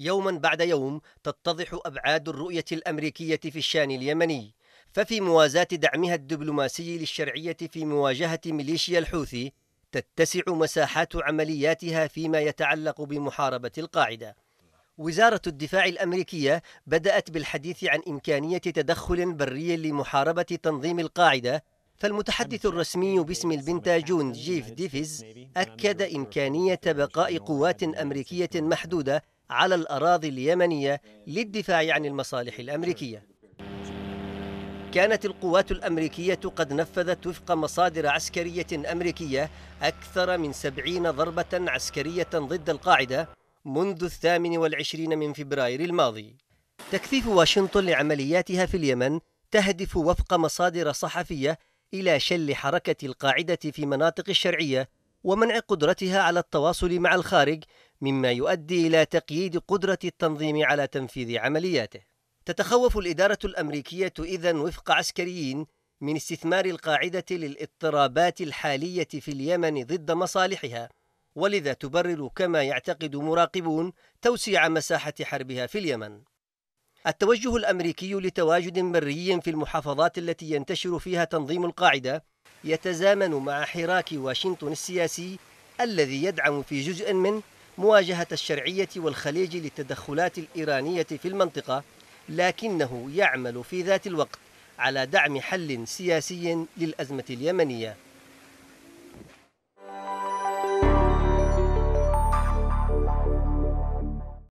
يوما بعد يوم تتضح أبعاد الرؤية الأمريكية في الشان اليمني ففي موازاة دعمها الدبلوماسي للشرعية في مواجهة ميليشيا الحوثي تتسع مساحات عملياتها فيما يتعلق بمحاربة القاعدة وزارة الدفاع الأمريكية بدأت بالحديث عن إمكانية تدخل بري لمحاربة تنظيم القاعدة فالمتحدث الرسمي باسم البنتاجون جيف ديفيز أكد إمكانية بقاء قوات أمريكية محدودة على الأراضي اليمنية للدفاع عن المصالح الأمريكية كانت القوات الأمريكية قد نفذت وفق مصادر عسكرية أمريكية أكثر من سبعين ضربة عسكرية ضد القاعدة منذ الثامن والعشرين من فبراير الماضي تكثيف واشنطن لعملياتها في اليمن تهدف وفق مصادر صحفية إلى شل حركة القاعدة في مناطق الشرعية ومنع قدرتها على التواصل مع الخارج مما يؤدي إلى تقييد قدرة التنظيم على تنفيذ عملياته تتخوف الإدارة الأمريكية إذا وفق عسكريين من استثمار القاعدة للاضطرابات الحالية في اليمن ضد مصالحها ولذا تبرر كما يعتقد مراقبون توسيع مساحة حربها في اليمن التوجه الأمريكي لتواجد بري في المحافظات التي ينتشر فيها تنظيم القاعدة يتزامن مع حراك واشنطن السياسي الذي يدعم في جزء منه مواجهة الشرعية والخليج للتدخلات الإيرانية في المنطقة لكنه يعمل في ذات الوقت على دعم حل سياسي للأزمة اليمنية